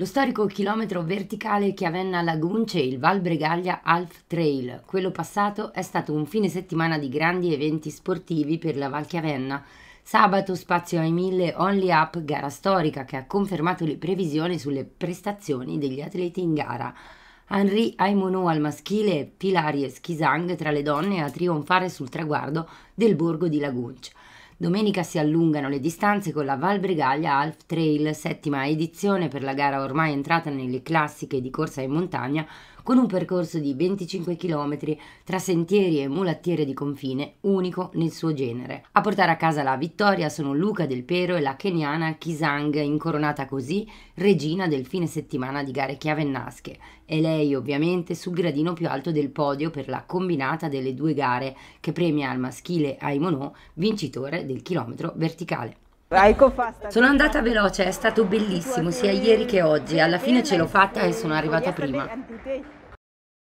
Lo storico chilometro verticale Chiavenna-Lagunce, il Val Bregaglia Half Trail, quello passato è stato un fine settimana di grandi eventi sportivi per la Val Chiavenna. Sabato spazio ai mille Only Up, gara storica che ha confermato le previsioni sulle prestazioni degli atleti in gara. Henri Aimonou al maschile e Pilarie Schizang tra le donne a trionfare sul traguardo del borgo di Lagunce. Domenica si allungano le distanze con la Val Bregaglia Alf Trail, settima edizione per la gara ormai entrata nelle classiche di corsa in montagna, con un percorso di 25 km tra sentieri e mulattiere di confine, unico nel suo genere. A portare a casa la vittoria sono Luca Del Pero e la keniana Kisang, incoronata così regina del fine settimana di gare chiavennasche, e lei ovviamente sul gradino più alto del podio per la combinata delle due gare che premia al maschile Aimonò, vincitore del chilometro verticale. Sono andata veloce, è stato bellissimo sia ieri che oggi, alla fine ce l'ho fatta e sono arrivata prima.